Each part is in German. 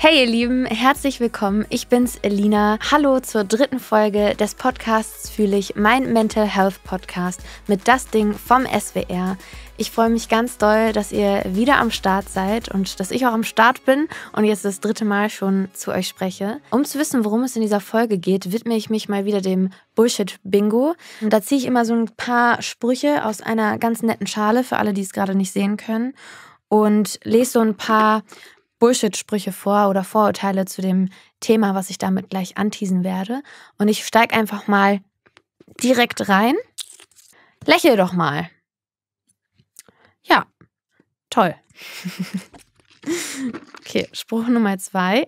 Hey ihr Lieben, herzlich willkommen. Ich bin's Elina. Hallo zur dritten Folge des Podcasts Fühle ich, mein Mental Health Podcast mit das Ding vom SWR. Ich freue mich ganz doll, dass ihr wieder am Start seid und dass ich auch am Start bin und jetzt das dritte Mal schon zu euch spreche. Um zu wissen, worum es in dieser Folge geht, widme ich mich mal wieder dem Bullshit-Bingo. Da ziehe ich immer so ein paar Sprüche aus einer ganz netten Schale für alle, die es gerade nicht sehen können und lese so ein paar Bullshit-Sprüche vor oder Vorurteile zu dem Thema, was ich damit gleich anteasen werde. Und ich steige einfach mal direkt rein. Lächel doch mal. Ja, toll. okay, Spruch Nummer zwei.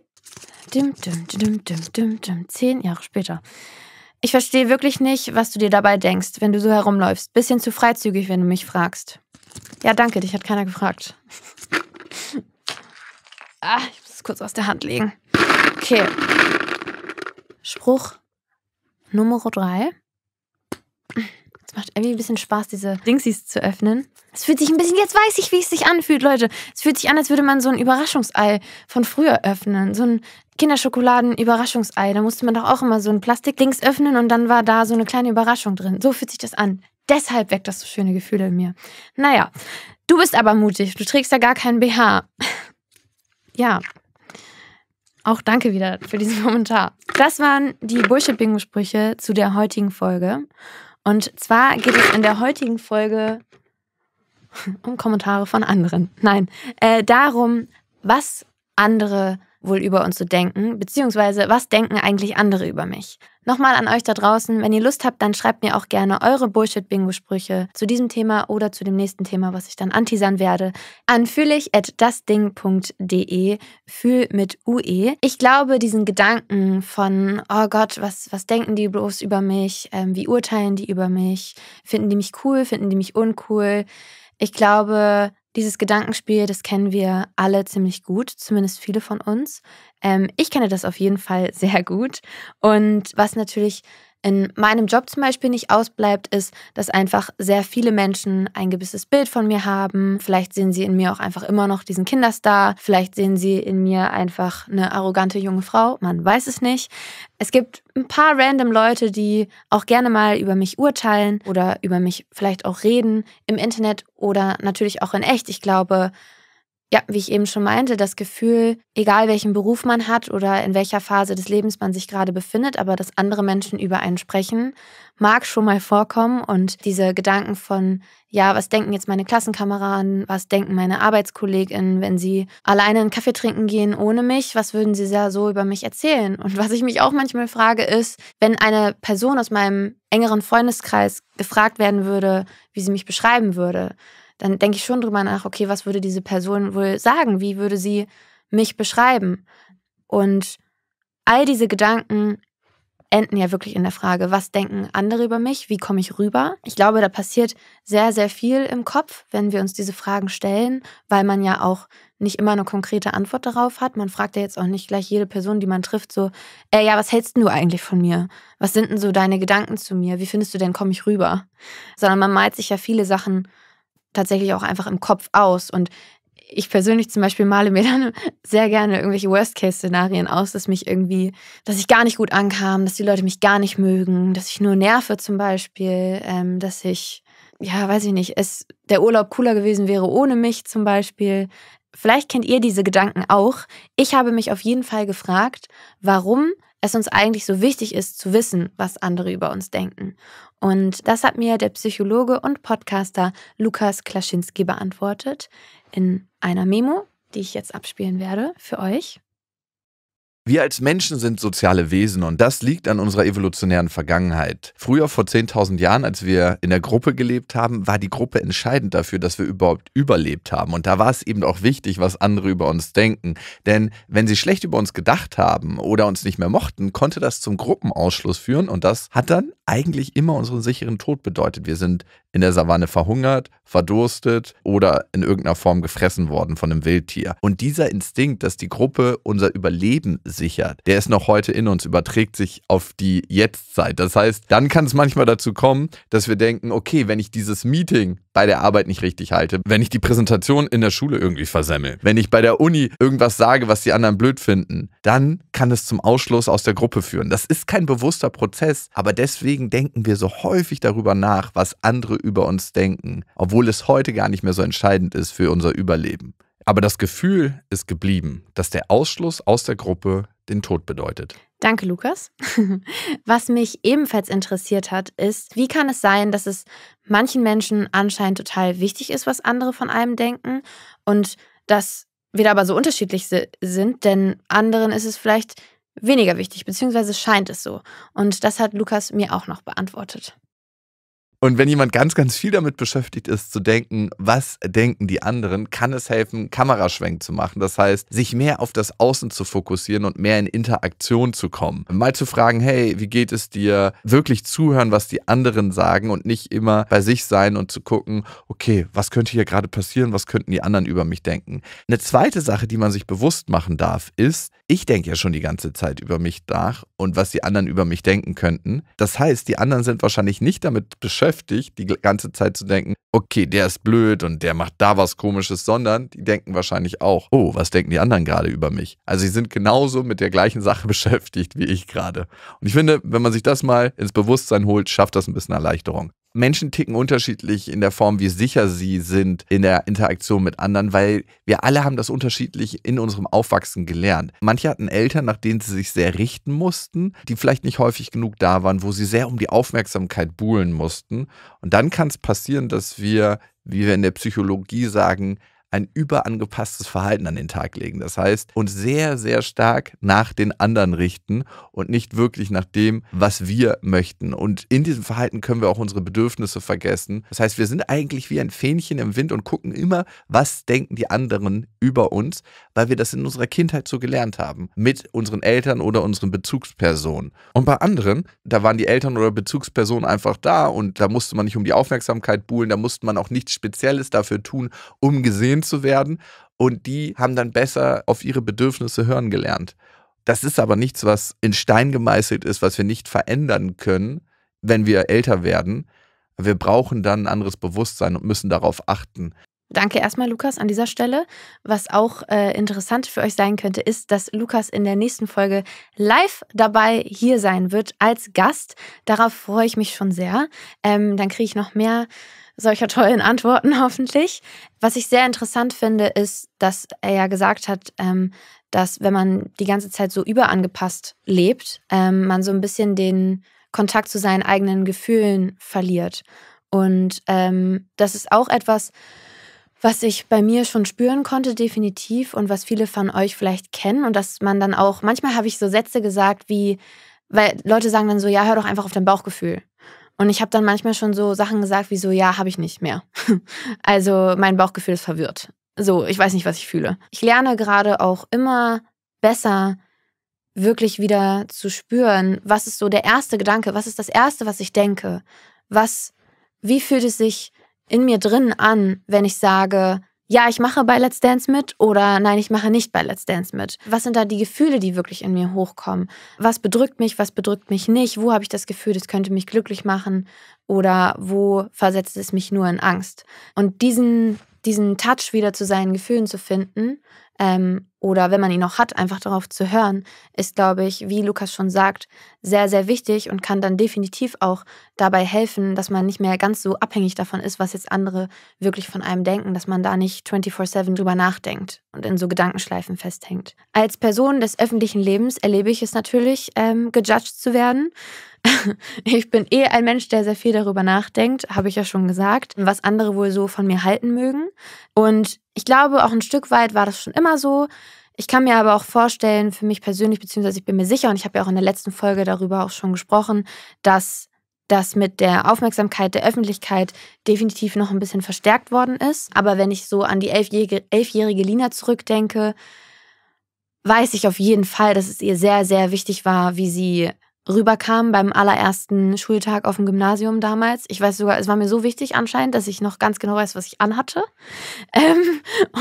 Dim, dim, dim, dim, dim, dim, zehn Jahre später. Ich verstehe wirklich nicht, was du dir dabei denkst, wenn du so herumläufst. Bisschen zu freizügig, wenn du mich fragst. Ja, danke, dich hat keiner gefragt. Ah, ich muss es kurz aus der Hand legen. Okay. Spruch Nummer drei. Es macht irgendwie ein bisschen Spaß, diese Dingsies zu öffnen. Es fühlt sich ein bisschen, jetzt weiß ich, wie es sich anfühlt, Leute. Es fühlt sich an, als würde man so ein Überraschungsei von früher öffnen. So ein Kinderschokoladen-Überraschungsei. Da musste man doch auch immer so ein Plastikdings öffnen und dann war da so eine kleine Überraschung drin. So fühlt sich das an. Deshalb weckt das so schöne Gefühle in mir. Naja, du bist aber mutig. Du trägst ja gar keinen BH. Ja. Auch danke wieder für diesen Kommentar. Das waren die Bullshit-Bingo-Sprüche zu der heutigen Folge. Und zwar geht es in der heutigen Folge um Kommentare von anderen. Nein, äh, darum, was andere wohl über uns zu denken, beziehungsweise was denken eigentlich andere über mich. Nochmal an euch da draußen, wenn ihr Lust habt, dann schreibt mir auch gerne eure Bullshit-Bingo-Sprüche zu diesem Thema oder zu dem nächsten Thema, was ich dann anteasern werde, an fühlich.dasding.de, fühl mit UE. Ich glaube, diesen Gedanken von, oh Gott, was, was denken die bloß über mich, ähm, wie urteilen die über mich, finden die mich cool, finden die mich uncool, ich glaube, dieses Gedankenspiel, das kennen wir alle ziemlich gut, zumindest viele von uns. Ähm, ich kenne das auf jeden Fall sehr gut. Und was natürlich in meinem Job zum Beispiel nicht ausbleibt, ist, dass einfach sehr viele Menschen ein gewisses Bild von mir haben. Vielleicht sehen sie in mir auch einfach immer noch diesen Kinderstar. Vielleicht sehen sie in mir einfach eine arrogante junge Frau. Man weiß es nicht. Es gibt ein paar random Leute, die auch gerne mal über mich urteilen oder über mich vielleicht auch reden im Internet oder natürlich auch in echt. Ich glaube, ja, wie ich eben schon meinte, das Gefühl, egal welchen Beruf man hat oder in welcher Phase des Lebens man sich gerade befindet, aber dass andere Menschen über einen sprechen, mag schon mal vorkommen. Und diese Gedanken von, ja, was denken jetzt meine Klassenkameraden, was denken meine Arbeitskolleginnen, wenn sie alleine einen Kaffee trinken gehen ohne mich, was würden sie da so über mich erzählen? Und was ich mich auch manchmal frage, ist, wenn eine Person aus meinem engeren Freundeskreis gefragt werden würde, wie sie mich beschreiben würde, dann denke ich schon drüber nach, okay, was würde diese Person wohl sagen? Wie würde sie mich beschreiben? Und all diese Gedanken enden ja wirklich in der Frage, was denken andere über mich? Wie komme ich rüber? Ich glaube, da passiert sehr, sehr viel im Kopf, wenn wir uns diese Fragen stellen, weil man ja auch nicht immer eine konkrete Antwort darauf hat. Man fragt ja jetzt auch nicht gleich jede Person, die man trifft, so, ey, ja, was hältst du eigentlich von mir? Was sind denn so deine Gedanken zu mir? Wie findest du denn, komme ich rüber? Sondern man malt sich ja viele Sachen tatsächlich auch einfach im Kopf aus. Und ich persönlich zum Beispiel male mir dann sehr gerne irgendwelche Worst-Case-Szenarien aus, dass mich irgendwie, dass ich gar nicht gut ankam, dass die Leute mich gar nicht mögen, dass ich nur nerve zum Beispiel, ähm, dass ich, ja, weiß ich nicht, es, der Urlaub cooler gewesen wäre ohne mich zum Beispiel. Vielleicht kennt ihr diese Gedanken auch. Ich habe mich auf jeden Fall gefragt, warum es uns eigentlich so wichtig ist zu wissen, was andere über uns denken. Und das hat mir der Psychologe und Podcaster Lukas Klaschinski beantwortet in einer Memo, die ich jetzt abspielen werde für euch. Wir als Menschen sind soziale Wesen und das liegt an unserer evolutionären Vergangenheit. Früher, vor 10.000 Jahren, als wir in der Gruppe gelebt haben, war die Gruppe entscheidend dafür, dass wir überhaupt überlebt haben. Und da war es eben auch wichtig, was andere über uns denken. Denn wenn sie schlecht über uns gedacht haben oder uns nicht mehr mochten, konnte das zum Gruppenausschluss führen und das hat dann eigentlich immer unseren sicheren Tod bedeutet. Wir sind in der Savanne verhungert, verdurstet oder in irgendeiner Form gefressen worden von einem Wildtier. Und dieser Instinkt, dass die Gruppe unser Überleben sichert, der ist noch heute in uns, überträgt sich auf die Jetztzeit. Das heißt, dann kann es manchmal dazu kommen, dass wir denken, okay, wenn ich dieses Meeting bei der Arbeit nicht richtig halte, wenn ich die Präsentation in der Schule irgendwie versemmel, wenn ich bei der Uni irgendwas sage, was die anderen blöd finden, dann kann es zum Ausschluss aus der Gruppe führen. Das ist kein bewusster Prozess, aber deswegen denken wir so häufig darüber nach, was andere über uns denken, obwohl es heute gar nicht mehr so entscheidend ist für unser Überleben. Aber das Gefühl ist geblieben, dass der Ausschluss aus der Gruppe den Tod bedeutet. Danke, Lukas. Was mich ebenfalls interessiert hat, ist, wie kann es sein, dass es manchen Menschen anscheinend total wichtig ist, was andere von einem denken und dass wir da aber so unterschiedlich sind, denn anderen ist es vielleicht weniger wichtig, beziehungsweise scheint es so. Und das hat Lukas mir auch noch beantwortet. Und wenn jemand ganz, ganz viel damit beschäftigt ist, zu denken, was denken die anderen, kann es helfen, Kameraschwenk zu machen. Das heißt, sich mehr auf das Außen zu fokussieren und mehr in Interaktion zu kommen. Mal zu fragen, hey, wie geht es dir? Wirklich zuhören, was die anderen sagen und nicht immer bei sich sein und zu gucken, okay, was könnte hier gerade passieren? Was könnten die anderen über mich denken? Eine zweite Sache, die man sich bewusst machen darf, ist, ich denke ja schon die ganze Zeit über mich nach und was die anderen über mich denken könnten. Das heißt, die anderen sind wahrscheinlich nicht damit beschäftigt, die ganze Zeit zu denken, okay, der ist blöd und der macht da was komisches, sondern die denken wahrscheinlich auch, oh, was denken die anderen gerade über mich? Also sie sind genauso mit der gleichen Sache beschäftigt wie ich gerade. Und ich finde, wenn man sich das mal ins Bewusstsein holt, schafft das ein bisschen Erleichterung. Menschen ticken unterschiedlich in der Form, wie sicher sie sind in der Interaktion mit anderen, weil wir alle haben das unterschiedlich in unserem Aufwachsen gelernt. Manche hatten Eltern, nach denen sie sich sehr richten mussten, die vielleicht nicht häufig genug da waren, wo sie sehr um die Aufmerksamkeit buhlen mussten. Und dann kann es passieren, dass wir, wie wir in der Psychologie sagen, ein überangepasstes Verhalten an den Tag legen. Das heißt, uns sehr, sehr stark nach den anderen richten und nicht wirklich nach dem, was wir möchten. Und in diesem Verhalten können wir auch unsere Bedürfnisse vergessen. Das heißt, wir sind eigentlich wie ein Fähnchen im Wind und gucken immer, was denken die anderen über uns, weil wir das in unserer Kindheit so gelernt haben. Mit unseren Eltern oder unseren Bezugspersonen. Und bei anderen, da waren die Eltern oder Bezugspersonen einfach da und da musste man nicht um die Aufmerksamkeit buhlen, da musste man auch nichts Spezielles dafür tun, um gesehen Freund zu werden und die haben dann besser auf ihre Bedürfnisse hören gelernt. Das ist aber nichts, was in Stein gemeißelt ist, was wir nicht verändern können, wenn wir älter werden. Wir brauchen dann ein anderes Bewusstsein und müssen darauf achten. Danke erstmal, Lukas, an dieser Stelle. Was auch äh, interessant für euch sein könnte, ist, dass Lukas in der nächsten Folge live dabei hier sein wird als Gast. Darauf freue ich mich schon sehr. Ähm, dann kriege ich noch mehr solcher tollen Antworten hoffentlich. Was ich sehr interessant finde, ist, dass er ja gesagt hat, ähm, dass wenn man die ganze Zeit so überangepasst lebt, ähm, man so ein bisschen den Kontakt zu seinen eigenen Gefühlen verliert. Und ähm, das ist auch etwas, was ich bei mir schon spüren konnte, definitiv, und was viele von euch vielleicht kennen. Und dass man dann auch, manchmal habe ich so Sätze gesagt wie, weil Leute sagen dann so, ja, hör doch einfach auf dein Bauchgefühl. Und ich habe dann manchmal schon so Sachen gesagt wie so, ja, habe ich nicht mehr. also mein Bauchgefühl ist verwirrt. So, ich weiß nicht, was ich fühle. Ich lerne gerade auch immer besser, wirklich wieder zu spüren, was ist so der erste Gedanke, was ist das erste, was ich denke, was, wie fühlt es sich in mir drin an, wenn ich sage, ja, ich mache bei Let's Dance mit oder nein, ich mache nicht bei Let's Dance mit? Was sind da die Gefühle, die wirklich in mir hochkommen? Was bedrückt mich, was bedrückt mich nicht? Wo habe ich das Gefühl, das könnte mich glücklich machen oder wo versetzt es mich nur in Angst? Und diesen, diesen Touch wieder zu seinen Gefühlen zu finden, ähm, oder wenn man ihn auch hat, einfach darauf zu hören, ist, glaube ich, wie Lukas schon sagt, sehr, sehr wichtig und kann dann definitiv auch dabei helfen, dass man nicht mehr ganz so abhängig davon ist, was jetzt andere wirklich von einem denken, dass man da nicht 24-7 drüber nachdenkt und in so Gedankenschleifen festhängt. Als Person des öffentlichen Lebens erlebe ich es natürlich, ähm, gejudged zu werden Ich bin eh ein Mensch, der sehr viel darüber nachdenkt, habe ich ja schon gesagt, was andere wohl so von mir halten mögen. Und ich glaube, auch ein Stück weit war das schon immer so. Ich kann mir aber auch vorstellen, für mich persönlich, beziehungsweise ich bin mir sicher, und ich habe ja auch in der letzten Folge darüber auch schon gesprochen, dass das mit der Aufmerksamkeit der Öffentlichkeit definitiv noch ein bisschen verstärkt worden ist. Aber wenn ich so an die elfjährige, elfjährige Lina zurückdenke, weiß ich auf jeden Fall, dass es ihr sehr, sehr wichtig war, wie sie rüberkam beim allerersten Schultag auf dem Gymnasium damals. Ich weiß sogar, es war mir so wichtig anscheinend, dass ich noch ganz genau weiß, was ich anhatte. Ähm,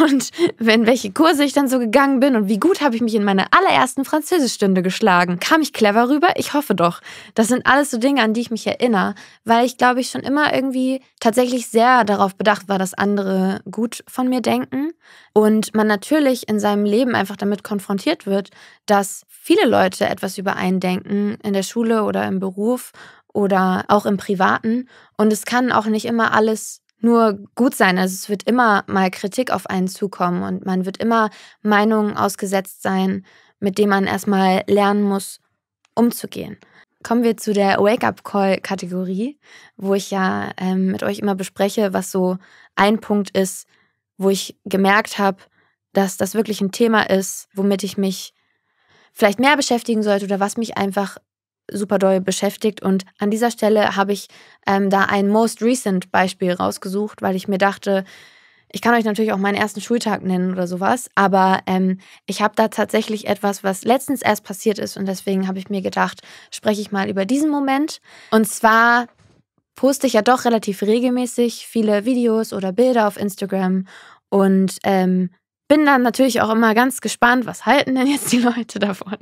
und wenn welche Kurse ich dann so gegangen bin und wie gut habe ich mich in meine allerersten Französischstunde geschlagen. Kam ich clever rüber? Ich hoffe doch. Das sind alles so Dinge, an die ich mich erinnere, weil ich glaube ich schon immer irgendwie tatsächlich sehr darauf bedacht war, dass andere gut von mir denken und man natürlich in seinem Leben einfach damit konfrontiert wird, dass viele Leute etwas über einen denken in der der Schule oder im Beruf oder auch im Privaten. Und es kann auch nicht immer alles nur gut sein. Also es wird immer mal Kritik auf einen zukommen und man wird immer Meinungen ausgesetzt sein, mit denen man erstmal lernen muss, umzugehen. Kommen wir zu der Wake-up-Call-Kategorie, wo ich ja ähm, mit euch immer bespreche, was so ein Punkt ist, wo ich gemerkt habe, dass das wirklich ein Thema ist, womit ich mich vielleicht mehr beschäftigen sollte oder was mich einfach super doll beschäftigt. Und an dieser Stelle habe ich ähm, da ein Most Recent Beispiel rausgesucht, weil ich mir dachte, ich kann euch natürlich auch meinen ersten Schultag nennen oder sowas, aber ähm, ich habe da tatsächlich etwas, was letztens erst passiert ist und deswegen habe ich mir gedacht, spreche ich mal über diesen Moment. Und zwar poste ich ja doch relativ regelmäßig viele Videos oder Bilder auf Instagram und ähm, bin dann natürlich auch immer ganz gespannt, was halten denn jetzt die Leute davon?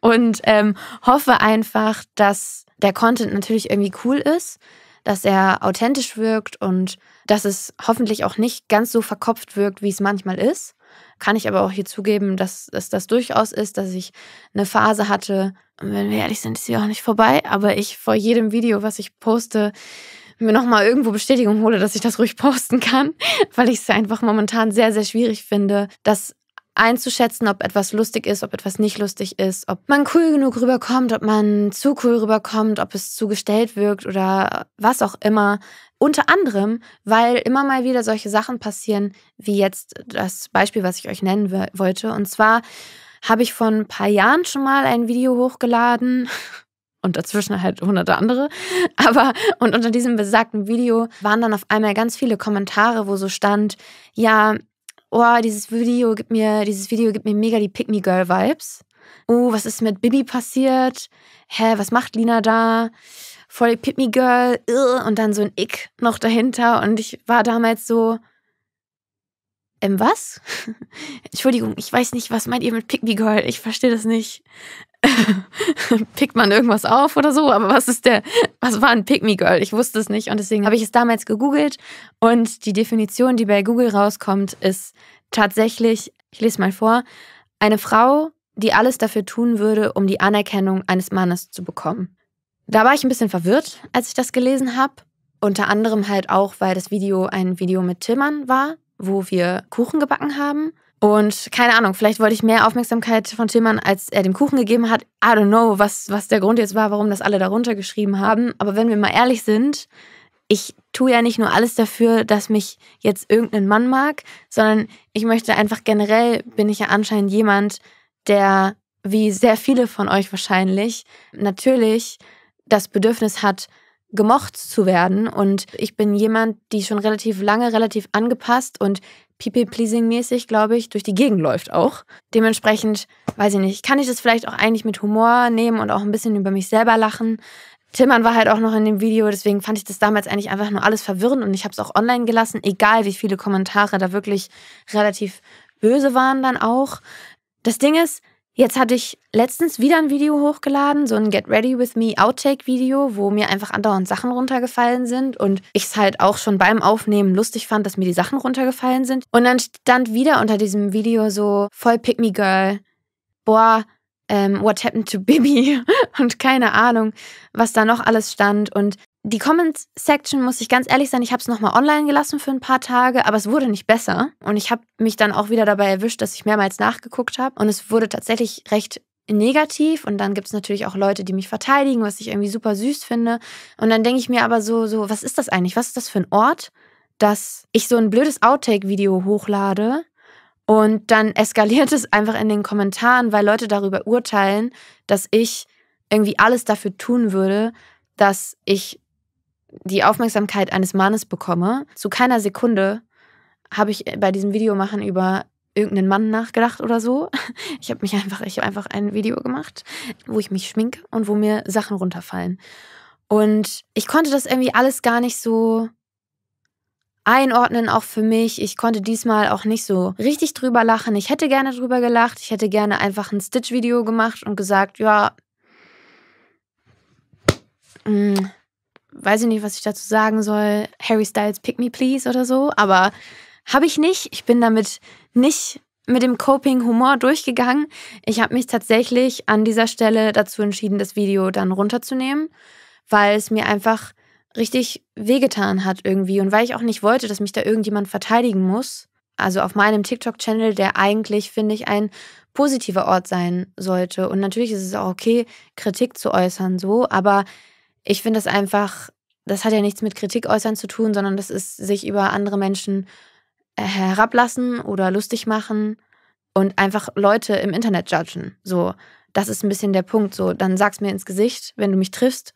Und ähm, hoffe einfach, dass der Content natürlich irgendwie cool ist, dass er authentisch wirkt und dass es hoffentlich auch nicht ganz so verkopft wirkt, wie es manchmal ist. Kann ich aber auch hier zugeben, dass, es das durchaus ist, dass ich eine Phase hatte, und wenn wir ehrlich sind, ist sie auch nicht vorbei, aber ich vor jedem Video, was ich poste, mir nochmal irgendwo Bestätigung hole, dass ich das ruhig posten kann, weil ich es einfach momentan sehr, sehr schwierig finde, das einzuschätzen, ob etwas lustig ist, ob etwas nicht lustig ist, ob man cool genug rüberkommt, ob man zu cool rüberkommt, ob es zu gestellt wirkt oder was auch immer. Unter anderem, weil immer mal wieder solche Sachen passieren, wie jetzt das Beispiel, was ich euch nennen wollte. Und zwar habe ich vor ein paar Jahren schon mal ein Video hochgeladen. und dazwischen halt hunderte andere. Aber und unter diesem besagten Video waren dann auf einmal ganz viele Kommentare, wo so stand, ja, oh, dieses Video gibt mir, dieses Video gibt mir mega die Pick Me Girl Vibes. Oh, was ist mit Bibi passiert? Hä, was macht Lina da? Voll die Pick Me Girl. Und dann so ein Ick noch dahinter. Und ich war damals so, ähm, was? Entschuldigung, ich weiß nicht, was meint ihr mit Pick Me Girl? Ich verstehe das nicht. pickt man irgendwas auf oder so, aber was ist der, was war ein Pick Me Girl? Ich wusste es nicht und deswegen habe ich es damals gegoogelt und die Definition, die bei Google rauskommt, ist tatsächlich, ich lese mal vor, eine Frau, die alles dafür tun würde, um die Anerkennung eines Mannes zu bekommen. Da war ich ein bisschen verwirrt, als ich das gelesen habe. Unter anderem halt auch, weil das Video ein Video mit Tillmann war, wo wir Kuchen gebacken haben. Und keine Ahnung, vielleicht wollte ich mehr Aufmerksamkeit von Tillmann, als er dem Kuchen gegeben hat. I don't know, was, was der Grund jetzt war, warum das alle darunter geschrieben haben. Aber wenn wir mal ehrlich sind, ich tue ja nicht nur alles dafür, dass mich jetzt irgendein Mann mag, sondern ich möchte einfach generell, bin ich ja anscheinend jemand, der, wie sehr viele von euch wahrscheinlich, natürlich das Bedürfnis hat, gemocht zu werden. Und ich bin jemand, die schon relativ lange, relativ angepasst und People-Pleasing-mäßig, glaube ich, durch die Gegend läuft auch. Dementsprechend, weiß ich nicht, kann ich das vielleicht auch eigentlich mit Humor nehmen und auch ein bisschen über mich selber lachen. Tillmann war halt auch noch in dem Video, deswegen fand ich das damals eigentlich einfach nur alles verwirrend und ich habe es auch online gelassen, egal wie viele Kommentare da wirklich relativ böse waren dann auch. Das Ding ist, Jetzt hatte ich letztens wieder ein Video hochgeladen, so ein Get Ready With Me Outtake Video, wo mir einfach andauernd Sachen runtergefallen sind und ich es halt auch schon beim Aufnehmen lustig fand, dass mir die Sachen runtergefallen sind. Und dann stand wieder unter diesem Video so voll Pick Me Girl, boah, ähm, What Happened to Bibi und keine Ahnung, was da noch alles stand. Und die Comments-Section, muss ich ganz ehrlich sein, ich habe es nochmal online gelassen für ein paar Tage, aber es wurde nicht besser. Und ich habe mich dann auch wieder dabei erwischt, dass ich mehrmals nachgeguckt habe. Und es wurde tatsächlich recht negativ. Und dann gibt es natürlich auch Leute, die mich verteidigen, was ich irgendwie super süß finde. Und dann denke ich mir aber so, so, was ist das eigentlich? Was ist das für ein Ort, dass ich so ein blödes Outtake-Video hochlade? Und dann eskaliert es einfach in den Kommentaren, weil Leute darüber urteilen, dass ich irgendwie alles dafür tun würde, dass ich die Aufmerksamkeit eines Mannes bekomme. Zu keiner Sekunde habe ich bei diesem Video machen über irgendeinen Mann nachgedacht oder so. Ich habe mich einfach, ich habe einfach ein Video gemacht, wo ich mich schminke und wo mir Sachen runterfallen. Und ich konnte das irgendwie alles gar nicht so einordnen, auch für mich. Ich konnte diesmal auch nicht so richtig drüber lachen. Ich hätte gerne drüber gelacht. Ich hätte gerne einfach ein Stitch-Video gemacht und gesagt, ja, mm, weiß ich nicht, was ich dazu sagen soll. Harry Styles, Pick Me Please oder so. Aber habe ich nicht. Ich bin damit nicht mit dem Coping-Humor durchgegangen. Ich habe mich tatsächlich an dieser Stelle dazu entschieden, das Video dann runterzunehmen, weil es mir einfach richtig wehgetan hat irgendwie und weil ich auch nicht wollte, dass mich da irgendjemand verteidigen muss. Also auf meinem TikTok-Channel, der eigentlich, finde ich, ein positiver Ort sein sollte. Und natürlich ist es auch okay, Kritik zu äußern, so, aber ich finde das einfach, das hat ja nichts mit Kritik äußern zu tun, sondern das ist sich über andere Menschen äh, herablassen oder lustig machen und einfach Leute im Internet judgen. So, das ist ein bisschen der Punkt. So, dann sag's mir ins Gesicht, wenn du mich triffst.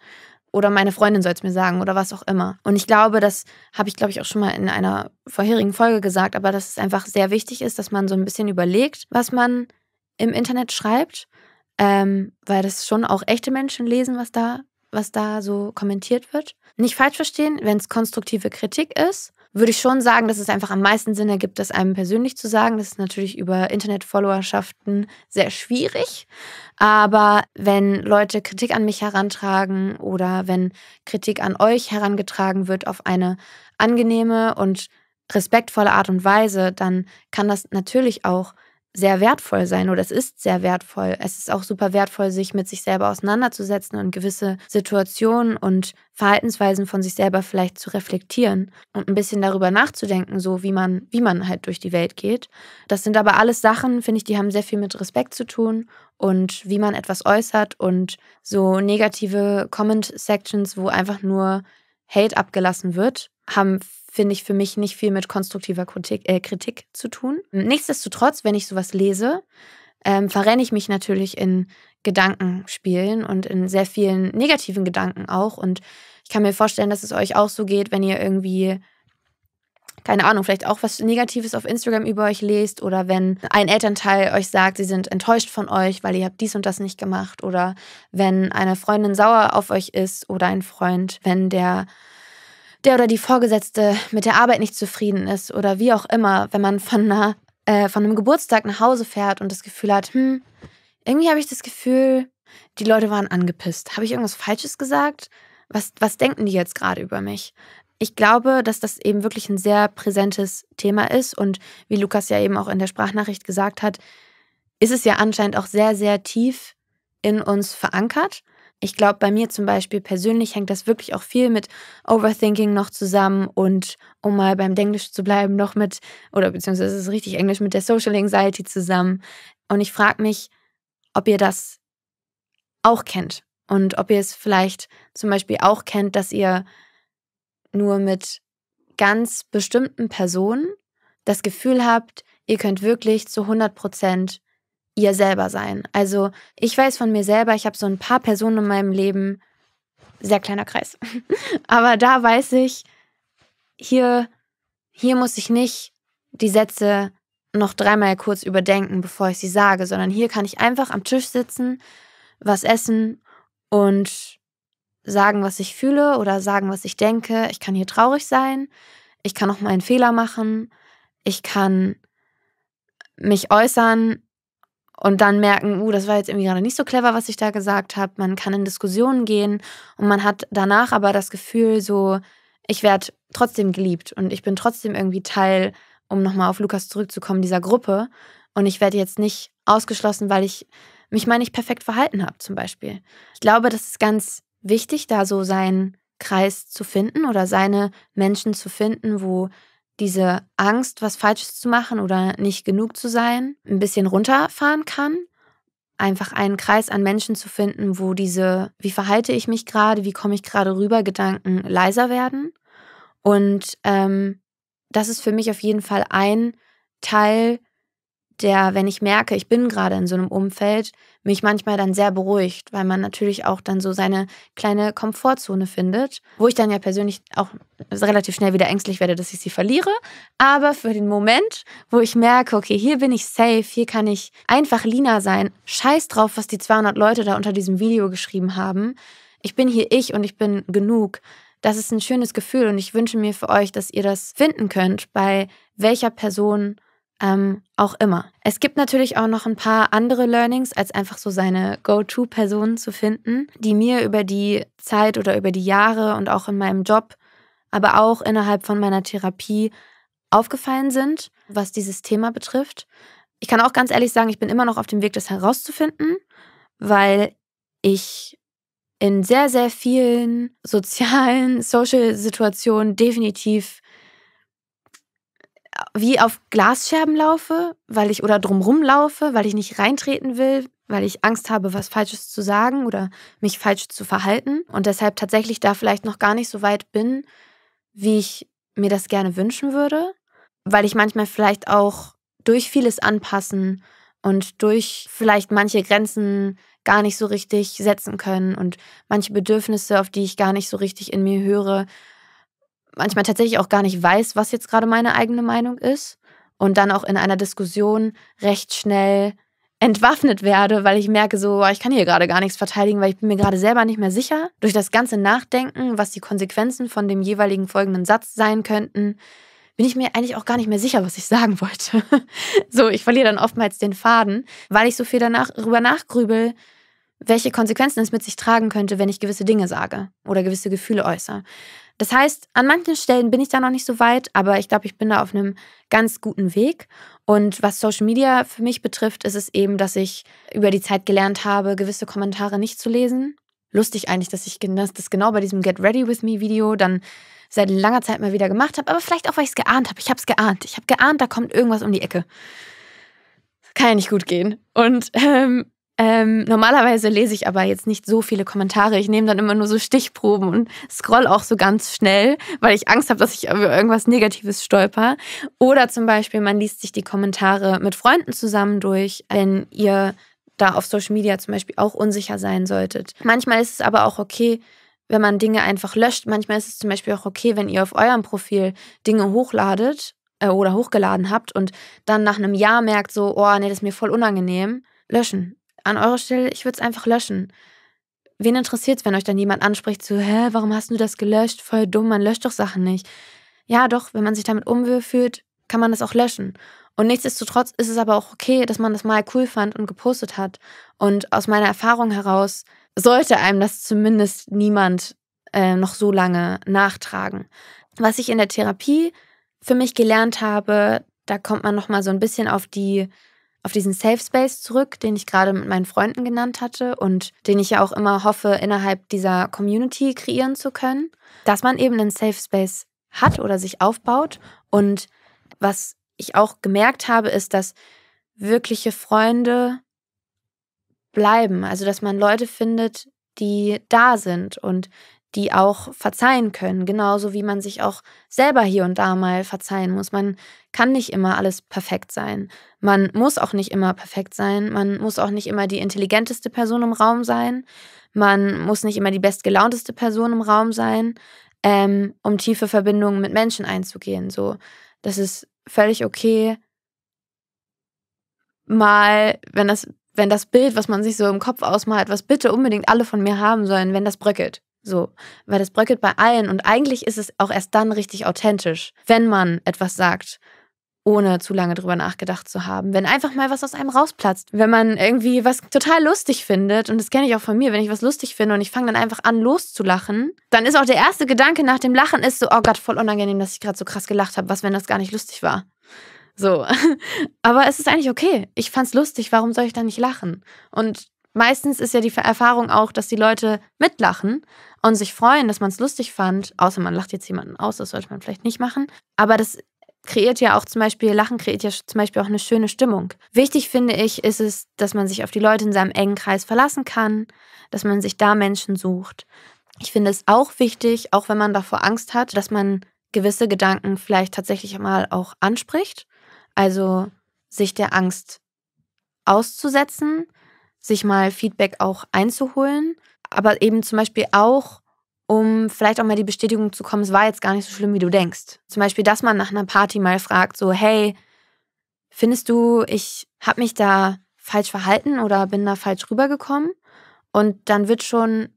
Oder meine Freundin soll es mir sagen oder was auch immer. Und ich glaube, das habe ich, glaube ich, auch schon mal in einer vorherigen Folge gesagt, aber dass es einfach sehr wichtig ist, dass man so ein bisschen überlegt, was man im Internet schreibt, ähm, weil das schon auch echte Menschen lesen, was da was da so kommentiert wird. Nicht falsch verstehen, wenn es konstruktive Kritik ist, würde ich schon sagen, dass es einfach am meisten Sinn ergibt, das einem persönlich zu sagen. Das ist natürlich über Internet-Followerschaften sehr schwierig. Aber wenn Leute Kritik an mich herantragen oder wenn Kritik an euch herangetragen wird auf eine angenehme und respektvolle Art und Weise, dann kann das natürlich auch sehr wertvoll sein oder es ist sehr wertvoll. Es ist auch super wertvoll, sich mit sich selber auseinanderzusetzen und gewisse Situationen und Verhaltensweisen von sich selber vielleicht zu reflektieren und ein bisschen darüber nachzudenken, so wie man, wie man halt durch die Welt geht. Das sind aber alles Sachen, finde ich, die haben sehr viel mit Respekt zu tun und wie man etwas äußert und so negative Comment-Sections, wo einfach nur Hate abgelassen wird, haben, finde ich, für mich nicht viel mit konstruktiver Kritik, äh, Kritik zu tun. Nichtsdestotrotz, wenn ich sowas lese, ähm, verrenne ich mich natürlich in Gedankenspielen und in sehr vielen negativen Gedanken auch. Und ich kann mir vorstellen, dass es euch auch so geht, wenn ihr irgendwie, keine Ahnung, vielleicht auch was Negatives auf Instagram über euch lest oder wenn ein Elternteil euch sagt, sie sind enttäuscht von euch, weil ihr habt dies und das nicht gemacht oder wenn eine Freundin sauer auf euch ist oder ein Freund, wenn der der oder die Vorgesetzte mit der Arbeit nicht zufrieden ist oder wie auch immer, wenn man von, einer, äh, von einem Geburtstag nach Hause fährt und das Gefühl hat, hm, irgendwie habe ich das Gefühl, die Leute waren angepisst. Habe ich irgendwas Falsches gesagt? Was, was denken die jetzt gerade über mich? Ich glaube, dass das eben wirklich ein sehr präsentes Thema ist und wie Lukas ja eben auch in der Sprachnachricht gesagt hat, ist es ja anscheinend auch sehr, sehr tief in uns verankert ich glaube, bei mir zum Beispiel persönlich hängt das wirklich auch viel mit Overthinking noch zusammen und um mal beim Englisch zu bleiben, noch mit, oder beziehungsweise ist es richtig Englisch, mit der Social Anxiety zusammen. Und ich frage mich, ob ihr das auch kennt und ob ihr es vielleicht zum Beispiel auch kennt, dass ihr nur mit ganz bestimmten Personen das Gefühl habt, ihr könnt wirklich zu 100 Prozent ihr selber sein. Also ich weiß von mir selber, ich habe so ein paar Personen in meinem Leben, sehr kleiner Kreis, aber da weiß ich, hier, hier muss ich nicht die Sätze noch dreimal kurz überdenken, bevor ich sie sage, sondern hier kann ich einfach am Tisch sitzen, was essen und sagen, was ich fühle oder sagen, was ich denke. Ich kann hier traurig sein, ich kann auch mal einen Fehler machen, ich kann mich äußern, und dann merken, uh, das war jetzt irgendwie gerade nicht so clever, was ich da gesagt habe. Man kann in Diskussionen gehen und man hat danach aber das Gefühl, so, ich werde trotzdem geliebt und ich bin trotzdem irgendwie Teil, um nochmal auf Lukas zurückzukommen, dieser Gruppe. Und ich werde jetzt nicht ausgeschlossen, weil ich mich mal ich perfekt verhalten habe, zum Beispiel. Ich glaube, das ist ganz wichtig, da so seinen Kreis zu finden oder seine Menschen zu finden, wo diese Angst, was Falsches zu machen oder nicht genug zu sein, ein bisschen runterfahren kann. Einfach einen Kreis an Menschen zu finden, wo diese, wie verhalte ich mich gerade, wie komme ich gerade rüber, Gedanken leiser werden. Und ähm, das ist für mich auf jeden Fall ein Teil der, wenn ich merke, ich bin gerade in so einem Umfeld, mich manchmal dann sehr beruhigt, weil man natürlich auch dann so seine kleine Komfortzone findet, wo ich dann ja persönlich auch relativ schnell wieder ängstlich werde, dass ich sie verliere. Aber für den Moment, wo ich merke, okay, hier bin ich safe, hier kann ich einfach Lina sein, scheiß drauf, was die 200 Leute da unter diesem Video geschrieben haben. Ich bin hier ich und ich bin genug. Das ist ein schönes Gefühl und ich wünsche mir für euch, dass ihr das finden könnt, bei welcher Person ähm, auch immer. Es gibt natürlich auch noch ein paar andere Learnings, als einfach so seine Go-To-Personen zu finden, die mir über die Zeit oder über die Jahre und auch in meinem Job, aber auch innerhalb von meiner Therapie aufgefallen sind, was dieses Thema betrifft. Ich kann auch ganz ehrlich sagen, ich bin immer noch auf dem Weg, das herauszufinden, weil ich in sehr, sehr vielen sozialen, social Situationen definitiv wie auf Glasscherben laufe, weil ich oder drumrum laufe, weil ich nicht reintreten will, weil ich Angst habe, was Falsches zu sagen oder mich falsch zu verhalten und deshalb tatsächlich da vielleicht noch gar nicht so weit bin, wie ich mir das gerne wünschen würde, weil ich manchmal vielleicht auch durch vieles anpassen und durch vielleicht manche Grenzen gar nicht so richtig setzen können und manche Bedürfnisse, auf die ich gar nicht so richtig in mir höre, manchmal tatsächlich auch gar nicht weiß, was jetzt gerade meine eigene Meinung ist und dann auch in einer Diskussion recht schnell entwaffnet werde, weil ich merke so, ich kann hier gerade gar nichts verteidigen, weil ich bin mir gerade selber nicht mehr sicher. Durch das ganze Nachdenken, was die Konsequenzen von dem jeweiligen folgenden Satz sein könnten, bin ich mir eigentlich auch gar nicht mehr sicher, was ich sagen wollte. so, ich verliere dann oftmals den Faden, weil ich so viel danach darüber nachgrübel, welche Konsequenzen es mit sich tragen könnte, wenn ich gewisse Dinge sage oder gewisse Gefühle äußere. Das heißt, an manchen Stellen bin ich da noch nicht so weit, aber ich glaube, ich bin da auf einem ganz guten Weg. Und was Social Media für mich betrifft, ist es eben, dass ich über die Zeit gelernt habe, gewisse Kommentare nicht zu lesen. Lustig eigentlich, dass ich das genau bei diesem Get Ready With Me Video dann seit langer Zeit mal wieder gemacht habe, aber vielleicht auch, weil ich es geahnt habe. Ich habe es geahnt. Ich habe geahnt, da kommt irgendwas um die Ecke. Kann ja nicht gut gehen. Und ähm, ähm, normalerweise lese ich aber jetzt nicht so viele Kommentare. Ich nehme dann immer nur so Stichproben und scroll auch so ganz schnell, weil ich Angst habe, dass ich über irgendwas Negatives stolper. Oder zum Beispiel, man liest sich die Kommentare mit Freunden zusammen durch, wenn ihr da auf Social Media zum Beispiel auch unsicher sein solltet. Manchmal ist es aber auch okay, wenn man Dinge einfach löscht. Manchmal ist es zum Beispiel auch okay, wenn ihr auf eurem Profil Dinge hochladet äh, oder hochgeladen habt und dann nach einem Jahr merkt so, oh nee, das ist mir voll unangenehm. Löschen an eurer Stelle, ich würde es einfach löschen. Wen interessiert es, wenn euch dann jemand anspricht, so, hä, warum hast du das gelöscht? Voll dumm, man löscht doch Sachen nicht. Ja, doch, wenn man sich damit unwohl fühlt, kann man das auch löschen. Und nichtsdestotrotz ist es aber auch okay, dass man das mal cool fand und gepostet hat. Und aus meiner Erfahrung heraus sollte einem das zumindest niemand äh, noch so lange nachtragen. Was ich in der Therapie für mich gelernt habe, da kommt man nochmal so ein bisschen auf die auf diesen Safe Space zurück, den ich gerade mit meinen Freunden genannt hatte und den ich ja auch immer hoffe, innerhalb dieser Community kreieren zu können, dass man eben einen Safe Space hat oder sich aufbaut. Und was ich auch gemerkt habe, ist, dass wirkliche Freunde bleiben. Also, dass man Leute findet, die da sind und die auch verzeihen können, genauso wie man sich auch selber hier und da mal verzeihen muss. Man kann nicht immer alles perfekt sein. Man muss auch nicht immer perfekt sein. Man muss auch nicht immer die intelligenteste Person im Raum sein. Man muss nicht immer die bestgelaunteste Person im Raum sein, ähm, um tiefe Verbindungen mit Menschen einzugehen. So, das ist völlig okay. Mal, wenn das, wenn das Bild, was man sich so im Kopf ausmalt, was bitte unbedingt alle von mir haben sollen, wenn das bröckelt. So, weil das bröckelt bei allen und eigentlich ist es auch erst dann richtig authentisch, wenn man etwas sagt, ohne zu lange drüber nachgedacht zu haben. Wenn einfach mal was aus einem rausplatzt, wenn man irgendwie was total lustig findet, und das kenne ich auch von mir, wenn ich was lustig finde und ich fange dann einfach an loszulachen, dann ist auch der erste Gedanke nach dem Lachen ist so, oh Gott, voll unangenehm, dass ich gerade so krass gelacht habe. Was, wenn das gar nicht lustig war? So. Aber es ist eigentlich okay. Ich fand's lustig, warum soll ich dann nicht lachen? Und meistens ist ja die Erfahrung auch, dass die Leute mitlachen, und sich freuen, dass man es lustig fand, außer man lacht jetzt jemanden aus, das sollte man vielleicht nicht machen. Aber das kreiert ja auch zum Beispiel, Lachen kreiert ja zum Beispiel auch eine schöne Stimmung. Wichtig finde ich, ist es, dass man sich auf die Leute in seinem engen Kreis verlassen kann, dass man sich da Menschen sucht. Ich finde es auch wichtig, auch wenn man davor Angst hat, dass man gewisse Gedanken vielleicht tatsächlich mal auch anspricht. Also sich der Angst auszusetzen, sich mal Feedback auch einzuholen aber eben zum Beispiel auch, um vielleicht auch mal die Bestätigung zu kommen, es war jetzt gar nicht so schlimm, wie du denkst. Zum Beispiel, dass man nach einer Party mal fragt, so, hey, findest du, ich habe mich da falsch verhalten oder bin da falsch rübergekommen? Und dann wird schon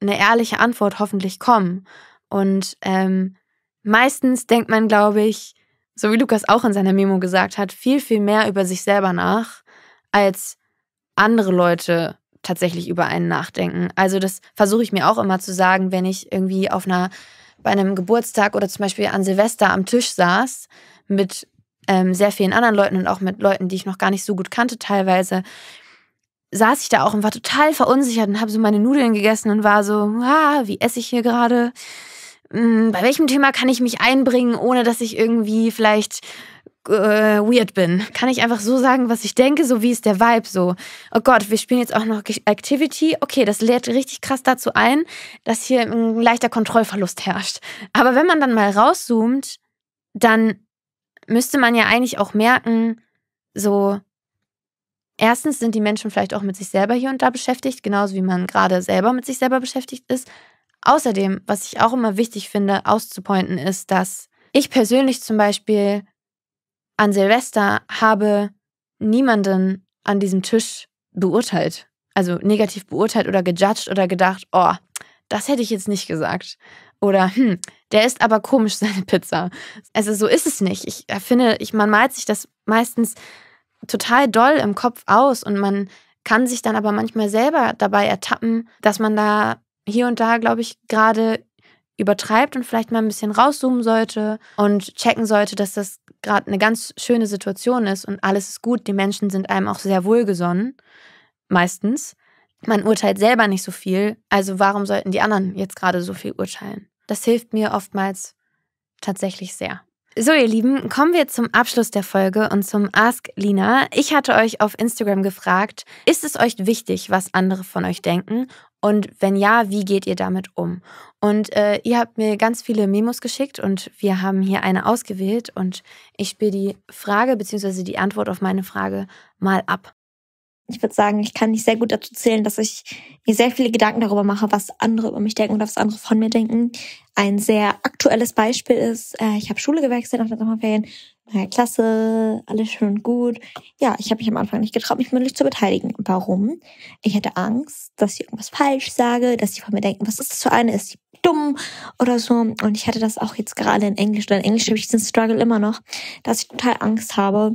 eine ehrliche Antwort hoffentlich kommen. Und ähm, meistens denkt man, glaube ich, so wie Lukas auch in seiner Memo gesagt hat, viel, viel mehr über sich selber nach, als andere Leute tatsächlich über einen nachdenken. Also das versuche ich mir auch immer zu sagen, wenn ich irgendwie auf einer, bei einem Geburtstag oder zum Beispiel an Silvester am Tisch saß mit ähm, sehr vielen anderen Leuten und auch mit Leuten, die ich noch gar nicht so gut kannte teilweise, saß ich da auch und war total verunsichert und habe so meine Nudeln gegessen und war so, ah, wie esse ich hier gerade? Hm, bei welchem Thema kann ich mich einbringen, ohne dass ich irgendwie vielleicht äh, weird bin. Kann ich einfach so sagen, was ich denke, so wie ist der Vibe so. Oh Gott, wir spielen jetzt auch noch Activity. Okay, das lädt richtig krass dazu ein, dass hier ein leichter Kontrollverlust herrscht. Aber wenn man dann mal rauszoomt, dann müsste man ja eigentlich auch merken, so erstens sind die Menschen vielleicht auch mit sich selber hier und da beschäftigt, genauso wie man gerade selber mit sich selber beschäftigt ist. Außerdem, was ich auch immer wichtig finde, auszupointen, ist, dass ich persönlich zum Beispiel an Silvester habe niemanden an diesem Tisch beurteilt. Also negativ beurteilt oder gejudged oder gedacht, oh, das hätte ich jetzt nicht gesagt. Oder, hm, der ist aber komisch seine Pizza. Also so ist es nicht. Ich äh, finde, ich, man malt sich das meistens total doll im Kopf aus und man kann sich dann aber manchmal selber dabei ertappen, dass man da hier und da, glaube ich, gerade übertreibt und vielleicht mal ein bisschen rauszoomen sollte und checken sollte, dass das gerade eine ganz schöne Situation ist und alles ist gut. Die Menschen sind einem auch sehr wohlgesonnen, meistens. Man urteilt selber nicht so viel, also warum sollten die anderen jetzt gerade so viel urteilen? Das hilft mir oftmals tatsächlich sehr. So, ihr Lieben, kommen wir zum Abschluss der Folge und zum Ask Lina. Ich hatte euch auf Instagram gefragt, ist es euch wichtig, was andere von euch denken? Und wenn ja, wie geht ihr damit um? Und äh, ihr habt mir ganz viele Memos geschickt und wir haben hier eine ausgewählt und ich spiele die Frage bzw. die Antwort auf meine Frage mal ab ich würde sagen, ich kann nicht sehr gut dazu zählen, dass ich mir sehr viele Gedanken darüber mache, was andere über mich denken oder was andere von mir denken. Ein sehr aktuelles Beispiel ist, äh, ich habe Schule gewechselt nach den Sommerferien. Naja, klasse, alles schön und gut. Ja, ich habe mich am Anfang nicht getraut, mich mündlich zu beteiligen. Warum? Ich hatte Angst, dass ich irgendwas falsch sage, dass die von mir denken, was ist das für eine, ist sie dumm oder so. Und ich hatte das auch jetzt gerade in Englisch. Oder in Englisch habe ich diesen Struggle immer noch, dass ich total Angst habe,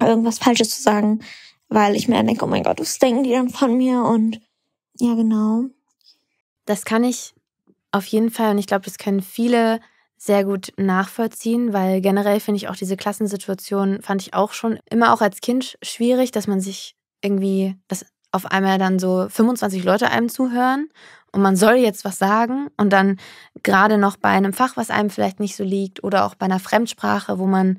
irgendwas Falsches zu sagen weil ich mir denke, oh mein Gott, was denken die dann von mir? Und ja, genau. Das kann ich auf jeden Fall und ich glaube, das können viele sehr gut nachvollziehen, weil generell finde ich auch diese Klassensituation fand ich auch schon immer auch als Kind schwierig, dass man sich irgendwie, dass auf einmal dann so 25 Leute einem zuhören und man soll jetzt was sagen und dann gerade noch bei einem Fach, was einem vielleicht nicht so liegt oder auch bei einer Fremdsprache, wo man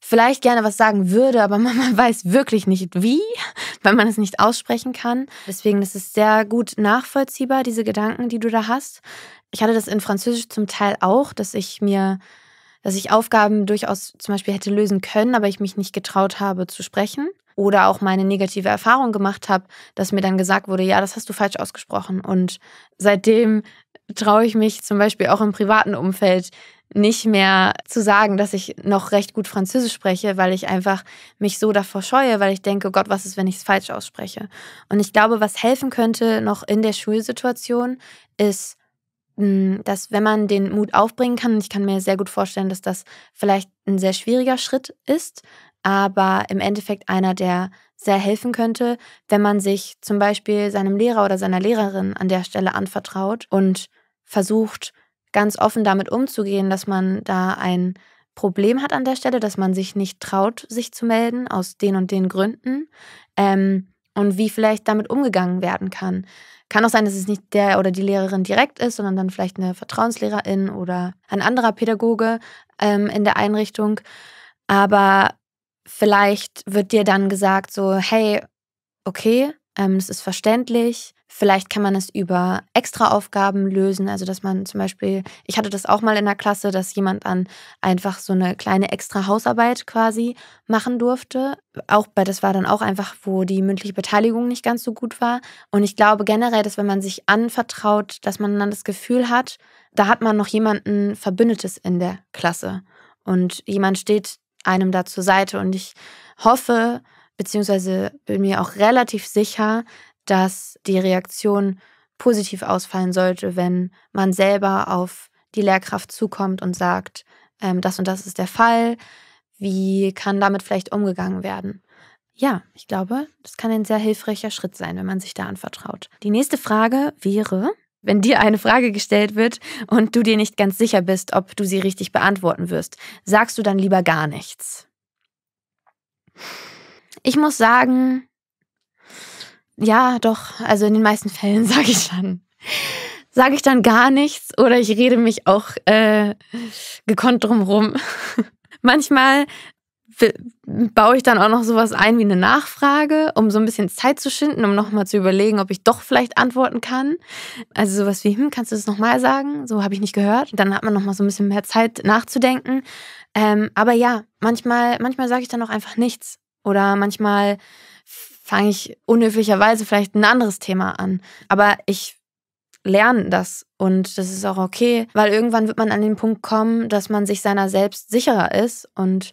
vielleicht gerne was sagen würde, aber man weiß wirklich nicht wie, weil man es nicht aussprechen kann. Deswegen ist es sehr gut nachvollziehbar, diese Gedanken, die du da hast. Ich hatte das in Französisch zum Teil auch, dass ich mir, dass ich Aufgaben durchaus zum Beispiel hätte lösen können, aber ich mich nicht getraut habe zu sprechen. Oder auch meine negative Erfahrung gemacht habe, dass mir dann gesagt wurde, ja, das hast du falsch ausgesprochen. Und seitdem traue ich mich zum Beispiel auch im privaten Umfeld nicht mehr zu sagen, dass ich noch recht gut Französisch spreche, weil ich einfach mich so davor scheue, weil ich denke, Gott, was ist, wenn ich es falsch ausspreche? Und ich glaube, was helfen könnte noch in der Schulsituation, ist, hm, dass wenn man den Mut aufbringen kann, ich kann mir sehr gut vorstellen, dass das vielleicht ein sehr schwieriger Schritt ist, aber im Endeffekt einer, der sehr helfen könnte, wenn man sich zum Beispiel seinem Lehrer oder seiner Lehrerin an der Stelle anvertraut und versucht, ganz offen damit umzugehen, dass man da ein Problem hat an der Stelle, dass man sich nicht traut, sich zu melden, aus den und den Gründen. Ähm, und wie vielleicht damit umgegangen werden kann. Kann auch sein, dass es nicht der oder die Lehrerin direkt ist, sondern dann vielleicht eine Vertrauenslehrerin oder ein anderer Pädagoge ähm, in der Einrichtung. Aber vielleicht wird dir dann gesagt, so, hey, okay, ähm, es ist verständlich, Vielleicht kann man es über Extraaufgaben lösen, also dass man zum Beispiel, ich hatte das auch mal in der Klasse, dass jemand dann einfach so eine kleine extra Hausarbeit quasi machen durfte. Auch bei, das war dann auch einfach, wo die mündliche Beteiligung nicht ganz so gut war. Und ich glaube generell, dass wenn man sich anvertraut, dass man dann das Gefühl hat, da hat man noch jemanden Verbündetes in der Klasse. Und jemand steht einem da zur Seite. Und ich hoffe, beziehungsweise bin mir auch relativ sicher, dass die Reaktion positiv ausfallen sollte, wenn man selber auf die Lehrkraft zukommt und sagt, ähm, das und das ist der Fall, wie kann damit vielleicht umgegangen werden? Ja, ich glaube, das kann ein sehr hilfreicher Schritt sein, wenn man sich da anvertraut. Die nächste Frage wäre, wenn dir eine Frage gestellt wird und du dir nicht ganz sicher bist, ob du sie richtig beantworten wirst, sagst du dann lieber gar nichts? Ich muss sagen, ja, doch. Also in den meisten Fällen sage ich dann, sage ich dann gar nichts oder ich rede mich auch äh, gekonnt drumrum. Manchmal baue ich dann auch noch sowas ein wie eine Nachfrage, um so ein bisschen Zeit zu schinden, um nochmal zu überlegen, ob ich doch vielleicht antworten kann. Also sowas wie, hm, kannst du das nochmal sagen? So habe ich nicht gehört. Dann hat man nochmal so ein bisschen mehr Zeit nachzudenken. Ähm, aber ja, manchmal, manchmal sage ich dann auch einfach nichts. Oder manchmal fange ich unhöflicherweise vielleicht ein anderes Thema an. Aber ich lerne das und das ist auch okay, weil irgendwann wird man an den Punkt kommen, dass man sich seiner selbst sicherer ist und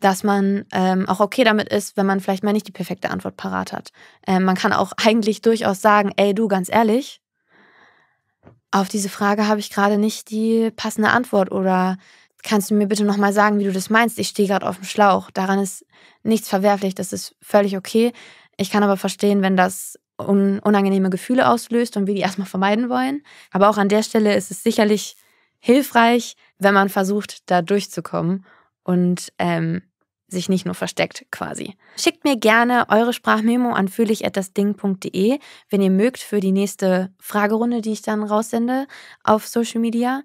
dass man ähm, auch okay damit ist, wenn man vielleicht mal nicht die perfekte Antwort parat hat. Ähm, man kann auch eigentlich durchaus sagen, ey du, ganz ehrlich, auf diese Frage habe ich gerade nicht die passende Antwort oder kannst du mir bitte nochmal sagen, wie du das meinst? Ich stehe gerade auf dem Schlauch. Daran ist nichts verwerflich, das ist völlig okay. Ich kann aber verstehen, wenn das unangenehme Gefühle auslöst und wir die erstmal vermeiden wollen. Aber auch an der Stelle ist es sicherlich hilfreich, wenn man versucht, da durchzukommen und ähm, sich nicht nur versteckt quasi. Schickt mir gerne eure Sprachmemo an fühlichetwasding.de, wenn ihr mögt, für die nächste Fragerunde, die ich dann raussende auf Social Media.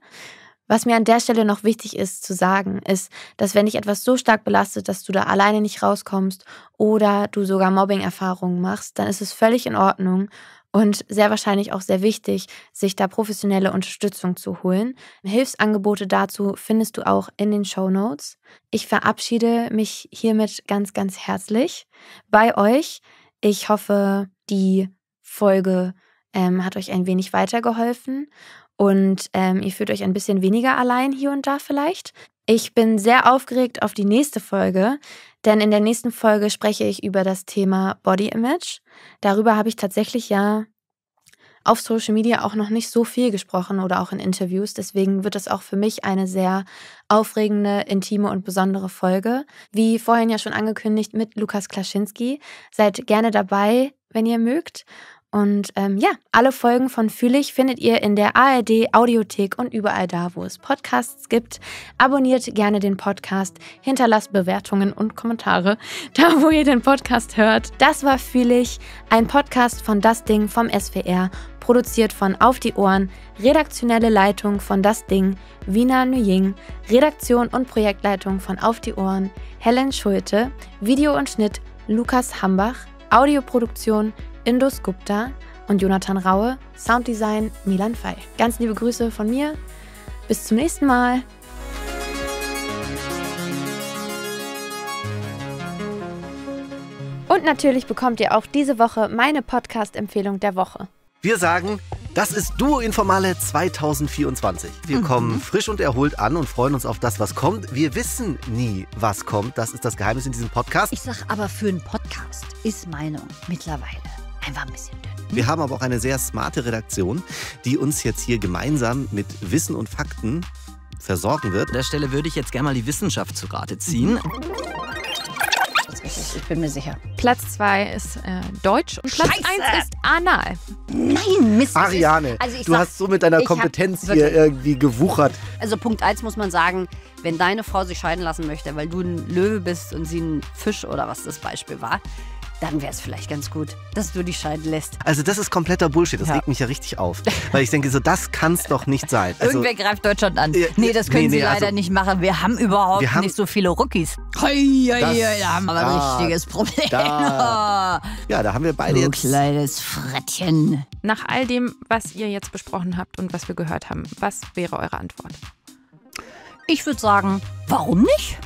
Was mir an der Stelle noch wichtig ist zu sagen, ist, dass wenn dich etwas so stark belastet, dass du da alleine nicht rauskommst oder du sogar Mobbing-Erfahrungen machst, dann ist es völlig in Ordnung und sehr wahrscheinlich auch sehr wichtig, sich da professionelle Unterstützung zu holen. Hilfsangebote dazu findest du auch in den Show Notes. Ich verabschiede mich hiermit ganz, ganz herzlich bei euch. Ich hoffe, die Folge ähm, hat euch ein wenig weitergeholfen und ähm, ihr fühlt euch ein bisschen weniger allein hier und da vielleicht. Ich bin sehr aufgeregt auf die nächste Folge, denn in der nächsten Folge spreche ich über das Thema Body Image. Darüber habe ich tatsächlich ja auf Social Media auch noch nicht so viel gesprochen oder auch in Interviews. Deswegen wird das auch für mich eine sehr aufregende, intime und besondere Folge. Wie vorhin ja schon angekündigt mit Lukas Klaschinski. Seid gerne dabei, wenn ihr mögt. Und ähm, ja, alle Folgen von Fühlig findet ihr in der ARD Audiothek und überall da, wo es Podcasts gibt. Abonniert gerne den Podcast, hinterlasst Bewertungen und Kommentare da, wo ihr den Podcast hört. Das war Fühlig, ein Podcast von Das Ding vom SWR, produziert von Auf die Ohren, redaktionelle Leitung von Das Ding, Wiener Nüying, Redaktion und Projektleitung von Auf die Ohren, Helen Schulte, Video und Schnitt Lukas Hambach, Audioproduktion Indus Gupta und Jonathan Raue, Sounddesign Milan Fei. Ganz liebe Grüße von mir. Bis zum nächsten Mal. Und natürlich bekommt ihr auch diese Woche meine Podcast-Empfehlung der Woche. Wir sagen, das ist Duo Informale 2024. Wir mhm. kommen frisch und erholt an und freuen uns auf das, was kommt. Wir wissen nie, was kommt. Das ist das Geheimnis in diesem Podcast. Ich sag aber für einen Podcast ist Meinung mittlerweile einfach ein bisschen dünn. Wir haben aber auch eine sehr smarte Redaktion, die uns jetzt hier gemeinsam mit Wissen und Fakten versorgen wird. An der Stelle würde ich jetzt gerne mal die Wissenschaft zu Rate ziehen. Ich bin mir sicher. Platz 2 ist äh, Deutsch und Platz 1 ist Anal. Nein, Mist. Ariane, also du sag, hast so mit deiner Kompetenz hab, hier irgendwie gewuchert. Also Punkt 1 muss man sagen, wenn deine Frau sich scheiden lassen möchte, weil du ein Löwe bist und sie ein Fisch oder was das Beispiel war, dann wäre es vielleicht ganz gut, dass du dich scheiden lässt. Also das ist kompletter Bullshit. Das ja. regt mich ja richtig auf. Weil ich denke so, das kann es doch nicht sein. Also, Irgendwer greift Deutschland an. nee, das können nee, sie leider also, nicht machen. Wir haben überhaupt wir haben, nicht so viele Rookies. Hei, hei, das, da haben wir ein richtiges Problem. Da, ja, da haben wir beide du jetzt... kleines Frettchen. Nach all dem, was ihr jetzt besprochen habt und was wir gehört haben, was wäre eure Antwort? Ich würde sagen, warum nicht?